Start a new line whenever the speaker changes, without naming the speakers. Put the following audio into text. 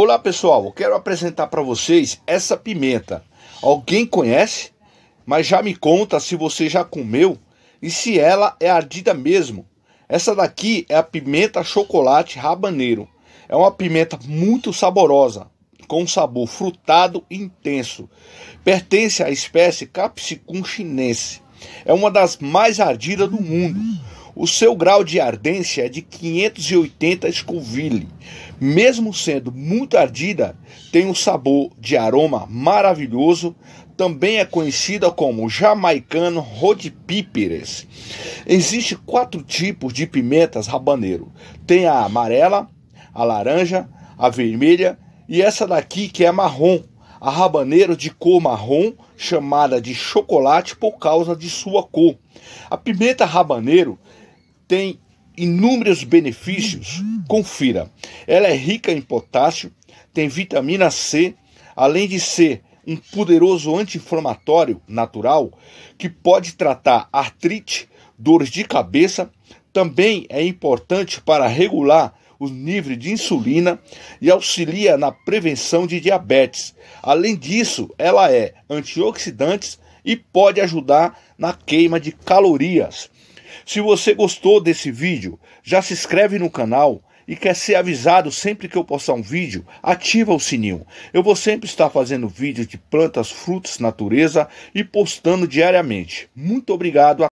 Olá pessoal, quero apresentar para vocês essa pimenta. Alguém conhece? Mas já me conta se você já comeu e se ela é ardida mesmo. Essa daqui é a pimenta chocolate rabaneiro. É uma pimenta muito saborosa, com sabor frutado e intenso. Pertence à espécie Capsicum chinense. É uma das mais ardidas do mundo o seu grau de ardência é de 580 Scoville. Mesmo sendo muito ardida, tem um sabor de aroma maravilhoso. Também é conhecida como jamaicano hot pipires. Existem quatro tipos de pimentas rabaneiro. Tem a amarela, a laranja, a vermelha e essa daqui que é marrom, a rabaneiro de cor marrom, chamada de chocolate por causa de sua cor. A pimenta rabaneiro tem inúmeros benefícios. Confira. Ela é rica em potássio, tem vitamina C, além de ser um poderoso anti-inflamatório natural que pode tratar artrite, dores de cabeça, também é importante para regular os níveis de insulina e auxilia na prevenção de diabetes. Além disso, ela é antioxidante e pode ajudar na queima de calorias. Se você gostou desse vídeo, já se inscreve no canal e quer ser avisado sempre que eu postar um vídeo, ativa o sininho. Eu vou sempre estar fazendo vídeos de plantas, frutos, natureza e postando diariamente. Muito obrigado a